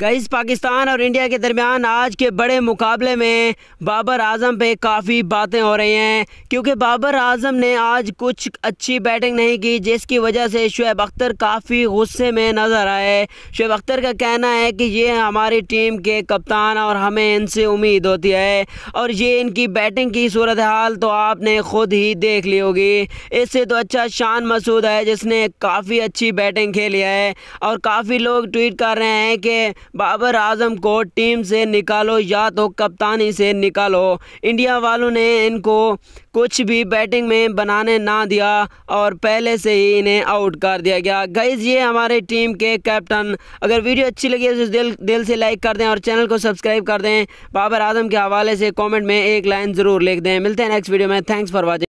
गईस पाकिस्तान और इंडिया के दरमियान आज के बड़े मुकाबले में बाबर आजम पे काफ़ी बातें हो रही हैं क्योंकि बाबर आजम ने आज कुछ अच्छी बैटिंग नहीं की जिसकी वजह से शुएब अख्तर काफ़ी गुस्से में नज़र आए शुएब अख्तर का कहना है कि ये हमारी टीम के कप्तान और हमें इनसे उम्मीद होती है और ये इनकी बैटिंग की सूरत हाल तो आपने खुद ही देख ली होगी इससे तो अच्छा शान मसूद है जिसने काफ़ी अच्छी बैटिंग खेली है और काफ़ी लोग ट्वीट कर रहे हैं कि बाबर आजम को टीम से निकालो या तो कप्तानी से निकालो इंडिया वालों ने इनको कुछ भी बैटिंग में बनाने ना दिया और पहले से ही इन्हें आउट कर दिया गया गईज ये हमारे टीम के कैप्टन अगर वीडियो अच्छी लगी तो दिल दिल से लाइक कर दें और चैनल को सब्सक्राइब कर दें बाबर आजम के हवाले से कमेंट में एक लाइन ज़रूर लिख दें मिलते हैं नेक्स्ट वीडियो में थैंक्स फॉर वॉचिंग